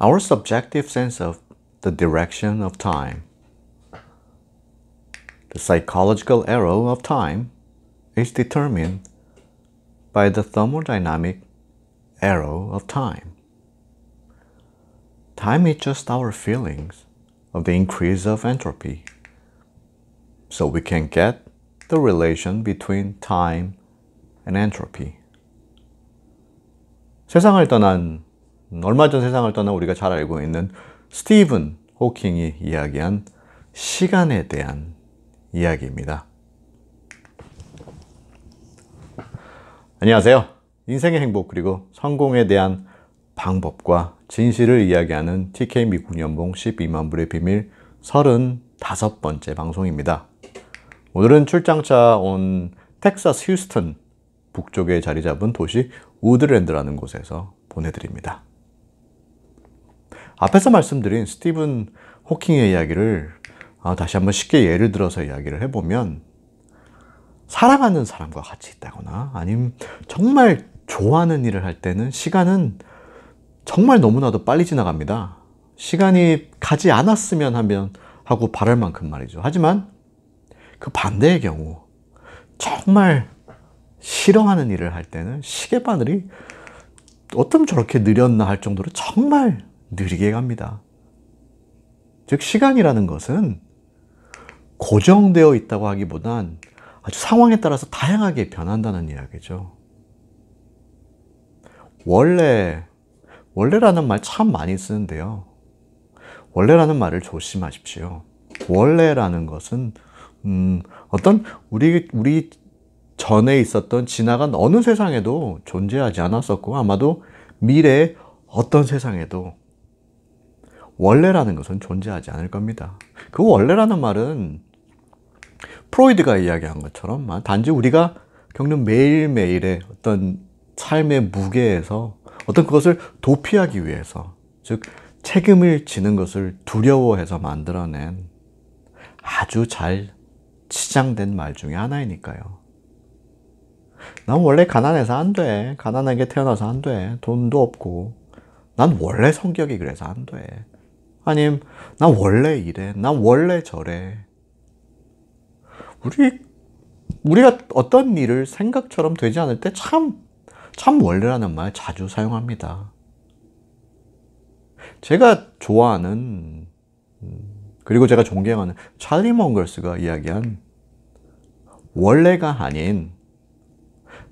our subjective sense of the direction of time. The psychological arrow of time is determined by the thermodynamic arrow of time. Time is just our feelings of the increase of entropy. So we can get the relation between time and entropy. 세상을 떠난 음, 얼마 전 세상을 떠나 우리가 잘 알고 있는 스티븐 호킹이 이야기한 시간에 대한 이야기입니다. 안녕하세요. 인생의 행복 그리고 성공에 대한 방법과 진실을 이야기하는 TK 미국 연봉 12만 불의 비밀 35번째 방송입니다. 오늘은 출장차 온 텍사스 휴스턴 북쪽에 자리 잡은 도시 우드랜드라는 곳에서 보내드립니다. 앞에서 말씀드린 스티븐 호킹의 이야기를 아, 다시 한번 쉽게 예를 들어서 이야기를 해보면 사랑하는 사람과 같이 있다거나 아니면 정말 좋아하는 일을 할 때는 시간은 정말 너무나도 빨리 지나갑니다. 시간이 가지 않았으면 하면 하고 바랄 만큼 말이죠. 하지만 그 반대의 경우 정말 싫어하는 일을 할 때는 시계 바늘이 어쩜 저렇게 느렸나 할 정도로 정말 느리게 갑니다. 즉 시간이라는 것은 고정되어 있다고 하기보단 아주 상황에 따라서 다양하게 변한다는 이야기죠. 원래, 원래라는 말 참 많이 쓰는데요. 원래라는 말을 조심하십시오. 원래라는 것은 음, 어떤 우리 우리 전에 있었던 지나간 어느 세상에도 존재하지 않았었고 아마도 미래의 어떤 세상에도 원래라는 것은 존재하지 않을 겁니다. 그 원래라는 말은 프로이드가 이야기한 것처럼 아, 단지 우리가 겪는 매일매일의 어떤 삶의 무게에서 어떤 그것을 도피하기 위해서 즉 책임을 지는 것을 두려워해서 만들어낸 아주 잘 치장된 말 중에 하나이니까요. 난 원래 가난해서 안 돼. 가난하게 태어나서 안 돼. 돈도 없고. 난 원래 성격이 그래서 안 돼. 아님 나 원래 이래 나 원래 저래 우리 우리가 어떤 일을 생각처럼 되지 않을 때 참 참 원래라는 말 자주 사용합니다 제가 좋아하는 그리고 제가 존경하는 찰리 몽걸스가 이야기한 원래가 아닌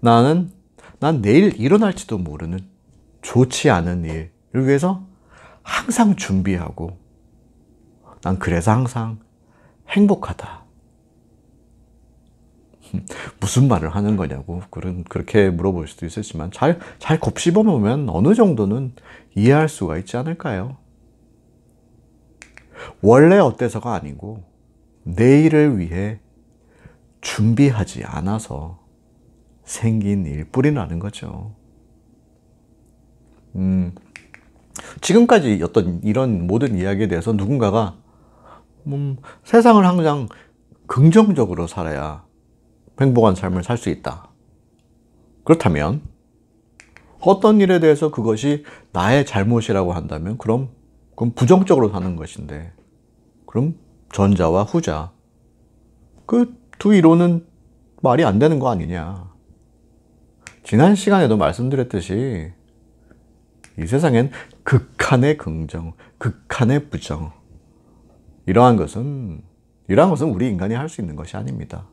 나는 난 내일 일어날지도 모르는 좋지 않은 일을 위해서 항상 준비하고 난 그래서 항상 행복하다. 무슨 말을 하는 거냐고 그런 그렇게 물어볼 수도 있었지만 잘 잘 곱씹어 보면 어느 정도는 이해할 수가 있지 않을까요? 원래 어때서가 아니고 내일을 위해 준비하지 않아서 생긴 일뿐이라는 거죠. 지금까지 어떤 이런 모든 이야기에 대해서 누군가가 음, 세상을 항상 긍정적으로 살아야 행복한 삶을 살 수 있다. 그렇다면 어떤 일에 대해서 그것이 나의 잘못이라고 한다면 그럼 그럼 부정적으로 사는 것인데 그럼 전자와 후자 그 두 이론은 말이 안 되는 거 아니냐 지난 시간에도 말씀드렸듯이 이 세상엔 극한의 긍정, 극한의 부정 이러한 것은 이러한 것은 우리 인간이 할 수 있는 것이 아닙니다.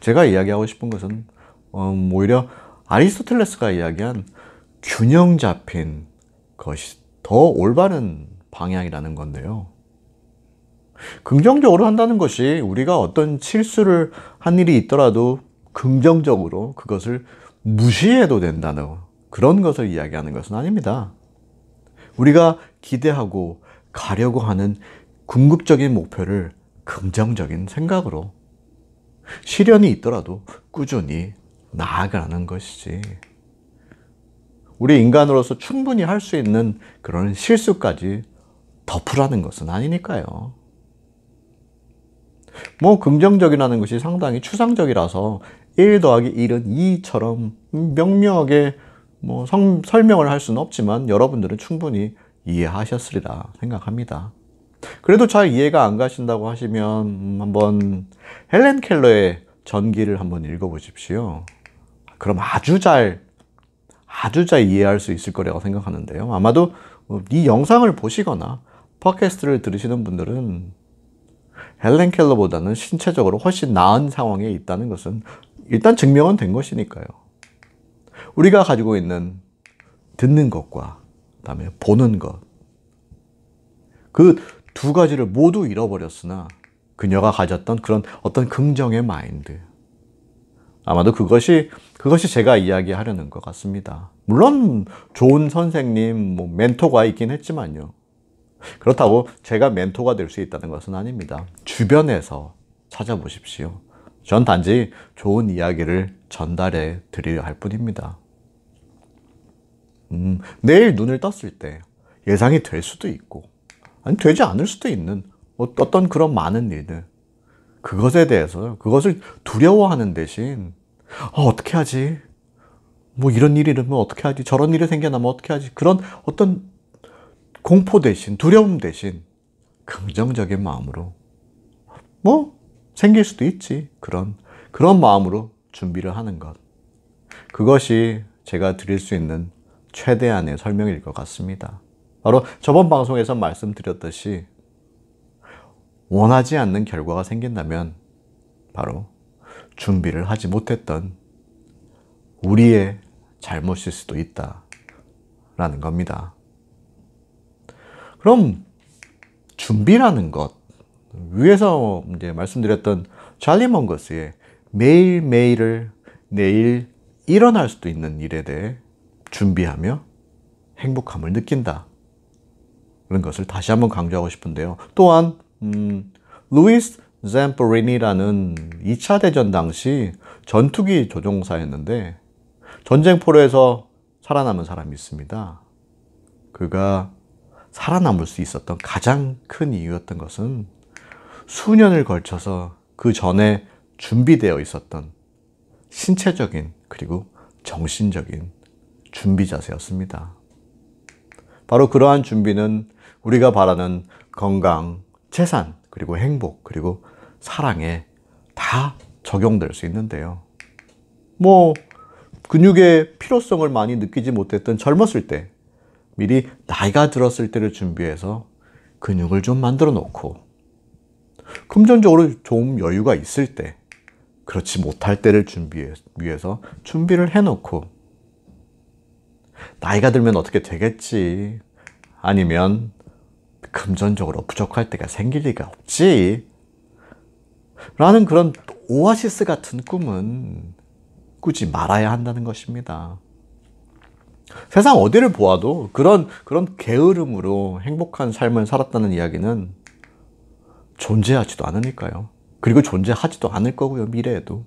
제가 이야기하고 싶은 것은 음, 오히려 아리스토텔레스가 이야기한 균형 잡힌 것이 더 올바른 방향이라는 건데요. 긍정적으로 한다는 것이 우리가 어떤 실수를 한 일이 있더라도 긍정적으로 그것을 무시해도 된다는 그런 것을 이야기하는 것은 아닙니다. 우리가 기대하고 가려고 하는 궁극적인 목표를 긍정적인 생각으로 시련이 있더라도 꾸준히 나아가는 것이지. 우리 인간으로서 충분히 할 수 있는 그런 실수까지 덮으라는 것은 아니니까요. 뭐 긍정적이라는 것이 상당히 추상적이라서 1 더하기 1은 2처럼 명료하게 뭐 성, 설명을 할 수는 없지만 여러분들은 충분히 이해하셨으리라 생각합니다. 그래도 잘 이해가 안 가신다고 하시면 음, 한번 헬렌 켈러의 전기를 한번 읽어보십시오. 그럼 아주 잘 아주 잘 이해할 수 있을 거라고 생각하는데요. 아마도 어, 이 영상을 보시거나 팟캐스트를 들으시는 분들은 헬렌 켈러보다는 신체적으로 훨씬 나은 상황에 있다는 것은 일단 증명은 된 것이니까요. 우리가 가지고 있는 듣는 것과 그다음에 보는 것. 그 두 가지를 모두 잃어버렸으나 그녀가 가졌던 그런 어떤 긍정의 마인드. 아마도 그것이 그것이 제가 이야기하려는 것 같습니다. 물론 좋은 선생님, 뭐 멘토가 있긴 했지만요. 그렇다고 제가 멘토가 될 수 있다는 것은 아닙니다. 주변에서 찾아보십시오. 전 단지 좋은 이야기를 전달해 드려야 할 뿐입니다. 음, 내일 눈을 떴을 때 예상이 될 수도 있고 아니 되지 않을 수도 있는 어, 어떤 그런 많은 일들 그것에 대해서 그것을 두려워하는 대신 어, 어떻게 하지? 뭐 이런 일이 일면 어떻게 하지? 저런 일이 생겨나면 어떻게 하지? 그런 어떤 공포 대신 두려움 대신 긍정적인 마음으로 뭐 생길 수도 있지 그런 그런 마음으로 준비를 하는 것 그것이 제가 드릴 수 있는 최대한의 설명일 것 같습니다. 바로 저번 방송에서 말씀드렸듯이 원하지 않는 결과가 생긴다면 바로 준비를 하지 못했던 우리의 잘못일 수도 있다. 라는 겁니다. 그럼 준비라는 것 위에서 이제 말씀드렸던 찰리 먼거스의 매일매일을 내일 일어날 수도 있는 일에 대해 준비하며 행복함을 느낀다. 이런 것을 다시 한번 강조하고 싶은데요. 또한 음, 루이스 잼퍼리니라는 2차 대전 당시 전투기 조종사였는데 전쟁포로에서 살아남은 사람이 있습니다. 그가 살아남을 수 있었던 가장 큰 이유였던 것은 수년을 걸쳐서 그 전에 준비되어 있었던 신체적인 그리고 정신적인 준비 자세였습니다. 바로 그러한 준비는 우리가 바라는 건강, 재산, 그리고 행복, 그리고 사랑에 다 적용될 수 있는데요. 뭐, 근육의 필요성을 많이 느끼지 못했던 젊었을 때, 미리 나이가 들었을 때를 준비해서 근육을 좀 만들어 놓고, 금전적으로 좀 여유가 있을 때, 그렇지 못할 때를 준비해서 준비를 해놓고, 나이가 들면 어떻게 되겠지 아니면 금전적으로 부족할 때가 생길 리가 없지 라는 그런 오아시스 같은 꿈은 꾸지 말아야 한다는 것입니다. 세상 어디를 보아도 그런 그런 게으름으로 행복한 삶을 살았다는 이야기는 존재하지도 않으니까요. 그리고 존재하지도 않을 거고요, 미래에도.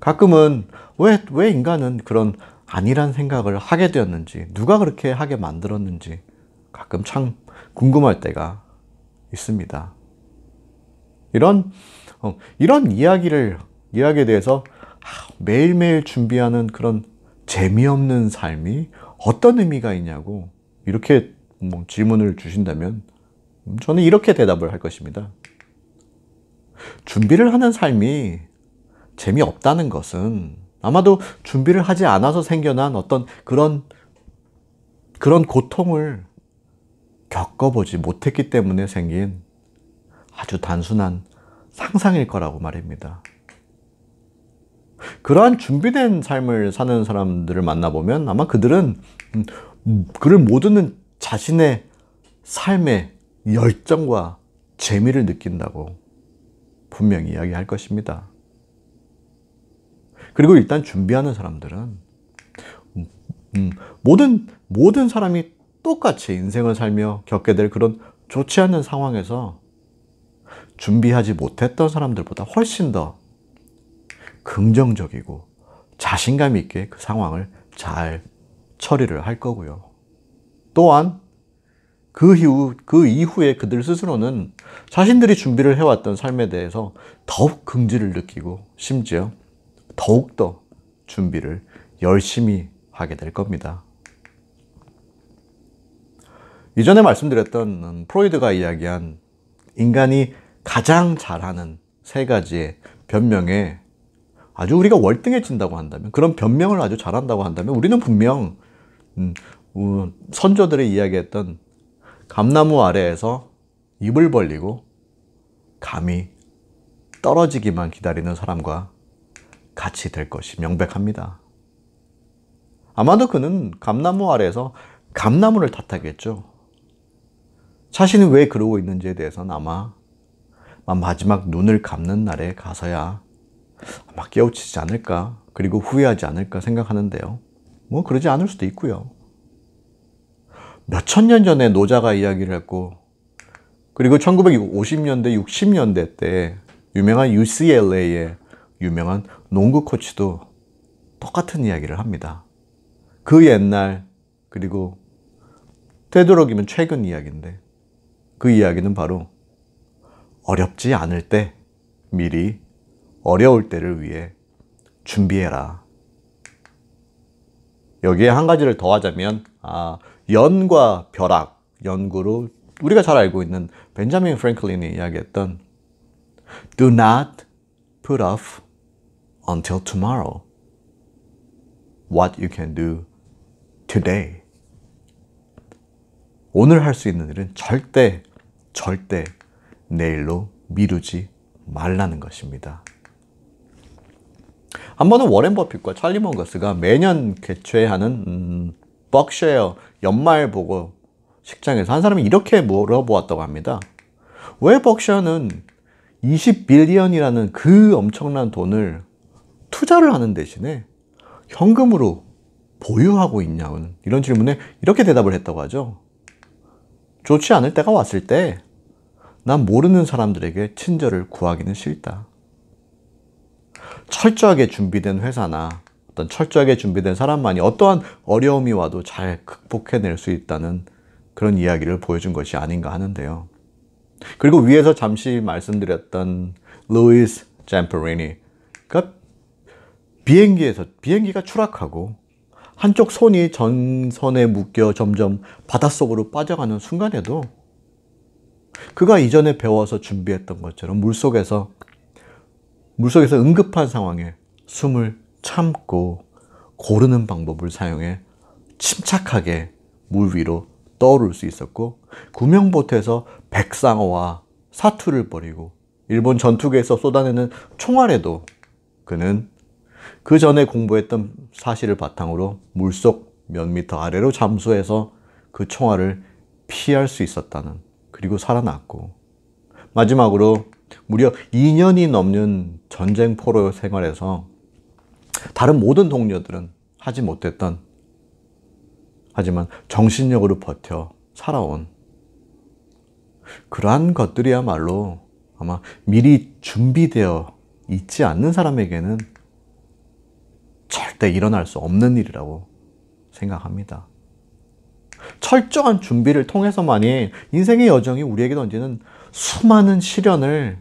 가끔은 왜, 왜 인간은 그런 아니란 생각을 하게 되었는지 누가 그렇게 하게 만들었는지 가끔 참 궁금할 때가 있습니다. 이런 어, 이런 이야기를 이야기에 대해서 매일매일 준비하는 그런 재미없는 삶이 어떤 의미가 있냐고 이렇게 뭐 질문을 주신다면 저는 이렇게 대답을 할 것입니다. 준비를 하는 삶이 재미없다는 것은 아마도 준비를 하지 않아서 생겨난 어떤 그런 그런 고통을 겪어보지 못했기 때문에 생긴 아주 단순한 상상일 거라고 말입니다. 그러한 준비된 삶을 사는 사람들을 만나보면 아마 그들은 음, 음, 그를 못두는 자신의 삶의 열정과 재미를 느낀다고 분명히 이야기할 것입니다. 그리고 일단 준비하는 사람들은 음, 음, 모든 모든 사람이 똑같이 인생을 살며 겪게 될 그런 좋지 않은 상황에서 준비하지 못했던 사람들보다 훨씬 더 긍정적이고 자신감 있게 그 상황을 잘 처리를 할 거고요. 또한 그 이후 그 이후에 그들 스스로는 자신들이 준비를 해왔던 삶에 대해서 더욱 긍지를 느끼고 심지어 더욱더 준비를 열심히 하게 될 겁니다. 이전에 말씀드렸던 프로이드가 이야기한 인간이 가장 잘하는 세 가지의 변명에 아주 우리가 월등해진다고 한다면 그런 변명을 아주 잘한다고 한다면 우리는 분명 음, 선조들이 이야기했던 감나무 아래에서 입을 벌리고 감이 떨어지기만 기다리는 사람과 같이 될 것이 명백합니다. 아마도 그는 감나무 아래에서 감나무를 탓하겠죠. 자신이 왜 그러고 있는지에 대해서는 아마 마지막 눈을 감는 날에 가서야 아마 깨우치지 않을까 그리고 후회하지 않을까 생각하는데요. 뭐 그러지 않을 수도 있고요. 몇천년 전에 노자가 이야기를 했고 그리고 1950년대, 60년대 때 유명한 UCLA의 유명한 농구 코치도 똑같은 이야기를 합니다. 그 옛날 그리고 되도록이면 최근 이야기인데 그 이야기는 바로 어렵지 않을 때 미리 어려울 때를 위해 준비해라. 여기에 한 가지를 더하자면 아, 연과 벼락, 연구로 우리가 잘 알고 있는 벤자민 프랭클린이 이야기했던 Do not put off until tomorrow. What you can do today. 오늘 할 수 있는 일은 절대, 절대 내일로 미루지 말라는 것입니다. 한 번은 워렌 버핏과 찰리 먼거스가 매년 개최하는 음, 버크어 연말 보고 식장에서 한 사람이 이렇게 물어보았다고 합니다. 왜 버크셔는 20빌리언이라는 그 엄청난 돈을 투자를 하는 대신에 현금으로 보유하고 있냐는 이런 질문에 이렇게 대답을 했다고 하죠. 좋지 않을 때가 왔을 때 난 모르는 사람들에게 친절을 구하기는 싫다. 철저하게 준비된 회사나 어떤 철저하게 준비된 사람만이 어떠한 어려움이 와도 잘 극복해낼 수 있다는 그런 이야기를 보여준 것이 아닌가 하는데요. 그리고 위에서 잠시 말씀드렸던 루이스 잼퍼리니가 비행기에서 비행기가 추락하고 한쪽 손이 전선에 묶여 점점 바닷속으로 빠져가는 순간에도 그가 이전에 배워서 준비했던 것처럼 물속에서 물속에서 응급한 상황에 숨을 참고 고르는 방법을 사용해 침착하게 물 위로 떠오를 수 있었고 구명보트에서 백상어와 사투를 벌이고 일본 전투기에서 쏟아내는 총알에도 그는 그 전에 공부했던 사실을 바탕으로 물속 몇 미터 아래로 잠수해서 그 총알을 피할 수 있었다는 그리고 살아났고 마지막으로 무려 2년이 넘는 전쟁포로 생활에서 다른 모든 동료들은 하지 못했던 하지만 정신력으로 버텨 살아온 그러한 것들이야말로 아마 미리 준비되어 있지 않는 사람에게는 절대 일어날 수 없는 일이라고 생각합니다. 철저한 준비를 통해서만이 인생의 여정이 우리에게 던지는 수많은 시련을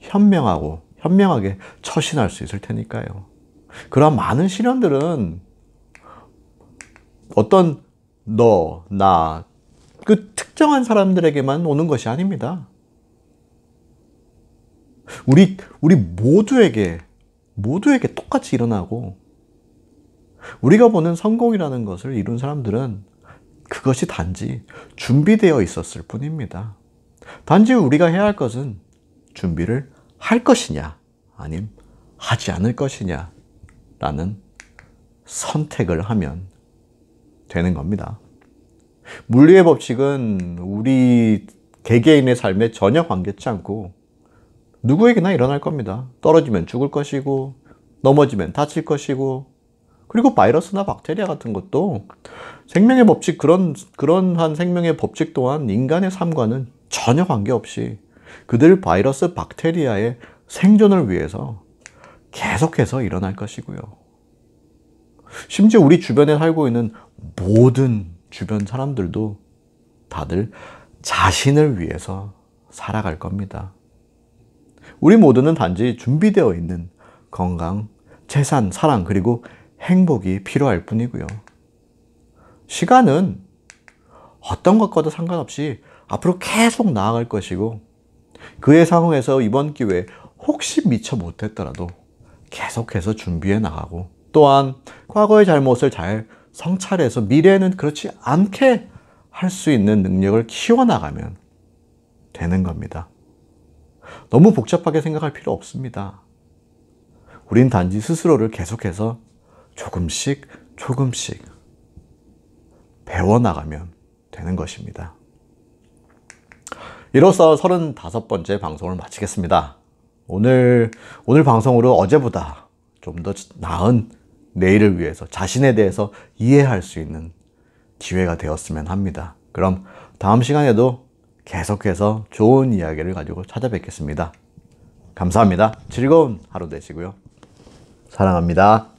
현명하고 현명하게 처신할 수 있을 테니까요. 그러한 많은 시련들은 어떤 너, 나, 그 특정한 사람들에게만 오는 것이 아닙니다. 우리, 우리 모두에게, 모두에게 똑같이 일어나고 우리가 보는 성공이라는 것을 이룬 사람들은 그것이 단지 준비되어 있었을 뿐입니다. 단지 우리가 해야 할 것은 준비를 할 것이냐, 아님 하지 않을 것이냐, 라는 선택을 하면 되는 겁니다. 물리의 법칙은 우리 개개인의 삶에 전혀 관계치 않고 누구에게나 일어날 겁니다. 떨어지면 죽을 것이고, 넘어지면 다칠 것이고, 그리고 바이러스나 박테리아 같은 것도 생명의 법칙 그런 그런한 생명의 법칙 또한 인간의 삶과는 전혀 관계없이 그들 바이러스 박테리아의 생존을 위해서 계속해서 일어날 것이고요. 심지어 우리 주변에 살고 있는 모든 주변 사람들도 다들 자신을 위해서 살아갈 겁니다. 우리 모두는 단지 준비되어 있는 건강, 재산, 사랑, 그리고 행복이 필요할 뿐이고요. 시간은 어떤 것과도 상관없이 앞으로 계속 나아갈 것이고 그의 상황에서 이번 기회에 혹시 미처 못했더라도 계속해서 준비해 나가고 또한 과거의 잘못을 잘 성찰해서 미래에는 그렇지 않게 할 수 있는 능력을 키워나가면 되는 겁니다. 너무 복잡하게 생각할 필요 없습니다. 우린 단지 스스로를 계속해서 조금씩 조금씩 배워나가면 되는 것입니다. 이로써 35번째 방송을 마치겠습니다. 오늘, 오늘 방송으로 어제보다 좀 더 나은 내일을 위해서 자신에 대해서 이해할 수 있는 기회가 되었으면 합니다. 그럼 다음 시간에도 계속해서 좋은 이야기를 가지고 찾아뵙겠습니다. 감사합니다. 즐거운 하루 되시고요. 사랑합니다.